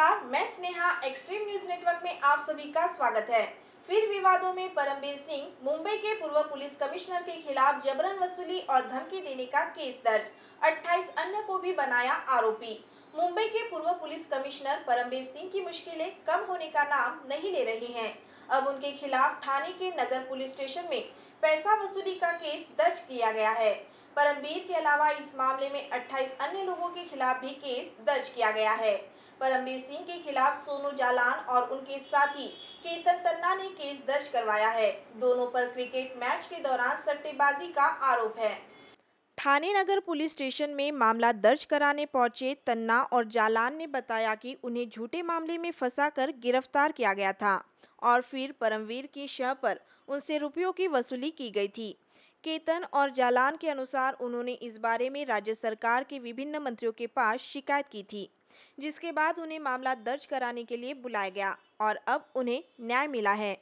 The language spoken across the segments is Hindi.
नमस्कार मैं स्नेहा एक्सट्रीम न्यूज नेटवर्क में आप सभी का स्वागत है फिर विवादों में परमबीर सिंह मुंबई के पूर्व पुलिस कमिश्नर के खिलाफ जबरन वसूली और धमकी देने का केस दर्ज 28 अन्य को भी बनाया आरोपी मुंबई के पूर्व पुलिस कमिश्नर परमबीर सिंह की मुश्किलें कम होने का नाम नहीं ले रहे हैं। अब उनके खिलाफ थाने के नगर पुलिस स्टेशन में पैसा वसूली का केस दर्ज किया गया है परमबीर के अलावा इस मामले में 28 अन्य लोगों के खिलाफ भी केस दर्ज किया गया है परमबीर सिंह के खिलाफ सोनू जालान और उनके साथी केतन तन्ना ने केस दर्ज करवाया है दोनों पर क्रिकेट मैच के दौरान सट्टेबाजी का आरोप है थाने नगर पुलिस स्टेशन में मामला दर्ज कराने पहुंचे तन्ना और जालान ने बताया कि उन्हें झूठे मामले में फंसाकर गिरफ्तार किया गया था और फिर परमवीर की शव पर उनसे रुपयों की वसूली की गई थी केतन और जालान के अनुसार उन्होंने इस बारे में राज्य सरकार के विभिन्न मंत्रियों के पास शिकायत की थी जिसके बाद उन्हें मामला दर्ज कराने के लिए बुलाया गया और अब उन्हें न्याय मिला है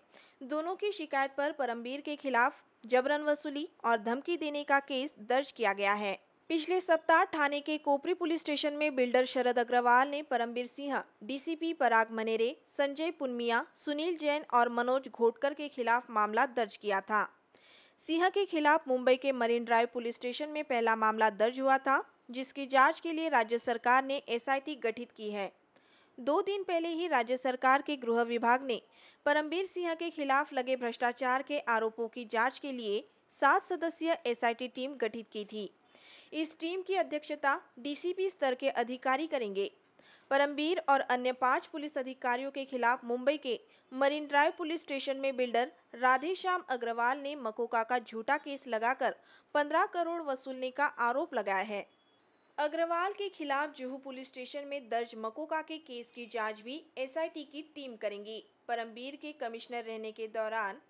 दोनों की शिकायत पर परमबीर के खिलाफ जबरन वसूली और धमकी देने का केस दर्ज किया गया है पिछले सप्ताह थाने के कोपरी पुलिस स्टेशन में बिल्डर शरद अग्रवाल ने परमबीर सिंह डीसीपी पराग मनेरे संजय पुनमिया सुनील जैन और मनोज घोटकर के खिलाफ मामला दर्ज किया था सिंह के खिलाफ मुंबई के मरीन ड्राइव पुलिस स्टेशन में पहला मामला दर्ज हुआ था जिसकी जांच के लिए राज्य सरकार ने एसआईटी गठित की है दो दिन पहले ही राज्य सरकार के गृह विभाग ने परमबीर सिंह के खिलाफ लगे भ्रष्टाचार के आरोपों की जांच के लिए सात सदस्यीय एसआईटी टीम गठित की थी इस टीम की अध्यक्षता डीसीपी स्तर के अधिकारी करेंगे परमबीर और अन्य पांच पुलिस अधिकारियों के खिलाफ मुंबई के मरीन ड्राइव पुलिस स्टेशन में बिल्डर राधेश्याम अग्रवाल ने मकोका का झूठा केस लगाकर 15 करोड़ वसूलने का आरोप लगाया है अग्रवाल के खिलाफ जुहू पुलिस स्टेशन में दर्ज मकोका के केस की जांच भी एसआईटी की टीम करेंगी परमबीर के कमिश्नर रहने के दौरान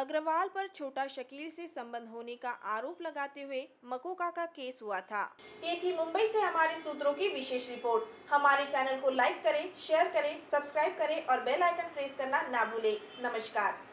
अग्रवाल पर छोटा शकील से संबंध होने का आरोप लगाते हुए मकोका का केस हुआ था ये थी मुंबई से हमारे सूत्रों की विशेष रिपोर्ट हमारे चैनल को लाइक करें शेयर करें सब्सक्राइब करें और बेल आइकन प्रेस करना ना भूलें नमस्कार